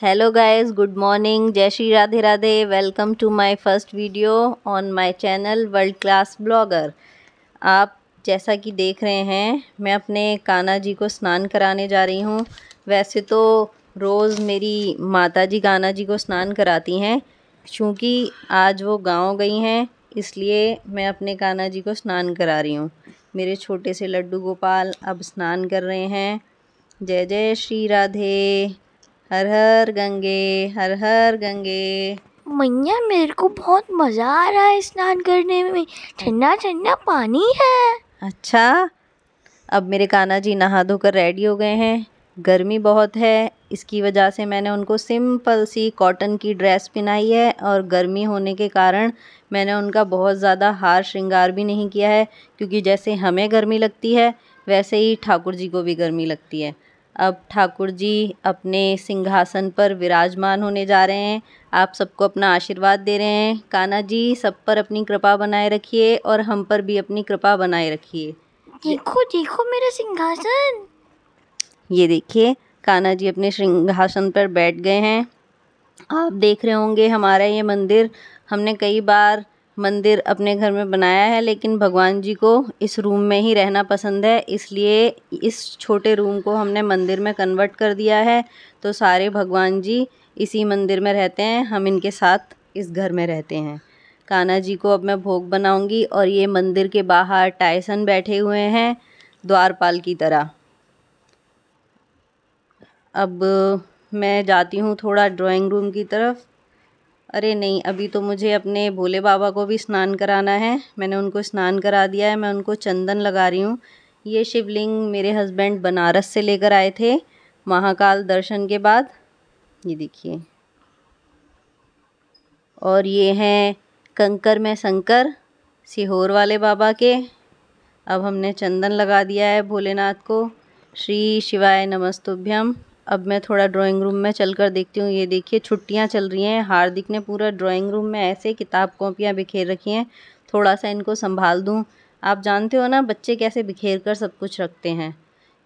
hello guys good morning जय Shri Radhe Radhe welcome to my first video on my channel world class blogger आप जैसा कि देख रहे हैं मैं अपने कान्हा जी को स्नान कराने जा रही हूँ वैसे तो रोज़ मेरी माता जी कान्हा जी को स्नान कराती हैं क्योंकि आज वो गांव गई हैं इसलिए मैं अपने कान्हा जी को स्नान करा रही हूँ मेरे छोटे से लड्डू गोपाल अब स्नान कर रहे हैं जय जय श्री राधे हर हर गंगे हर हर गंगे मैया मेरे को बहुत मज़ा आ रहा है स्नान करने में ठंडा ठंडा पानी है अच्छा अब मेरे काना जी नहा धोकर रेडी हो गए हैं गर्मी बहुत है इसकी वजह से मैंने उनको सिंपल सी कॉटन की ड्रेस पहनाई है और गर्मी होने के कारण मैंने उनका बहुत ज़्यादा हार श्रृंगार भी नहीं किया है क्योंकि जैसे हमें गर्मी लगती है वैसे ही ठाकुर जी को भी गर्मी लगती है अब ठाकुर जी अपने सिंहासन पर विराजमान होने जा रहे हैं आप सबको अपना आशीर्वाद दे रहे हैं काना जी सब पर अपनी कृपा बनाए रखिए और हम पर भी अपनी कृपा बनाए रखिए देखो देखो मेरा सिंहासन ये देखिए काना जी अपने सिंहासन पर बैठ गए हैं आप देख रहे होंगे हमारा ये मंदिर हमने कई बार मंदिर अपने घर में बनाया है लेकिन भगवान जी को इस रूम में ही रहना पसंद है इसलिए इस छोटे रूम को हमने मंदिर में कन्वर्ट कर दिया है तो सारे भगवान जी इसी मंदिर में रहते हैं हम इनके साथ इस घर में रहते हैं कान्हा जी को अब मैं भोग बनाऊंगी और ये मंदिर के बाहर टाइसन बैठे हुए हैं द्वारपाल की तरह अब मैं जाती हूँ थोड़ा ड्राइंग रूम की तरफ अरे नहीं अभी तो मुझे अपने भोले बाबा को भी स्नान कराना है मैंने उनको स्नान करा दिया है मैं उनको चंदन लगा रही हूँ ये शिवलिंग मेरे हस्बैंड बनारस से लेकर आए थे महाकाल दर्शन के बाद ये देखिए और ये हैं कंकर में शंकर सीहोर वाले बाबा के अब हमने चंदन लगा दिया है भोलेनाथ को श्री शिवाय नमस्तुभ्यम अब मैं थोड़ा ड्राइंग रूम में चलकर देखती हूँ ये देखिए छुट्टियाँ चल रही हैं हार्दिक ने पूरा ड्राइंग रूम में ऐसे किताब कॉपियाँ बिखेर रखी हैं थोड़ा सा इनको संभाल दूँ आप जानते हो ना बच्चे कैसे बिखेर कर सब कुछ रखते हैं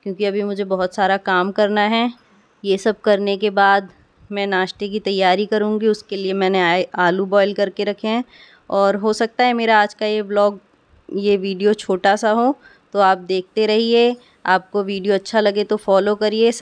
क्योंकि अभी मुझे बहुत सारा काम करना है ये सब करने के बाद मैं नाश्ते की तैयारी करूँगी उसके लिए मैंने आलू बॉयल करके रखे हैं और हो सकता है मेरा आज का ये ब्लॉग ये वीडियो छोटा सा हो तो आप देखते रहिए आपको वीडियो अच्छा लगे तो फॉलो करिए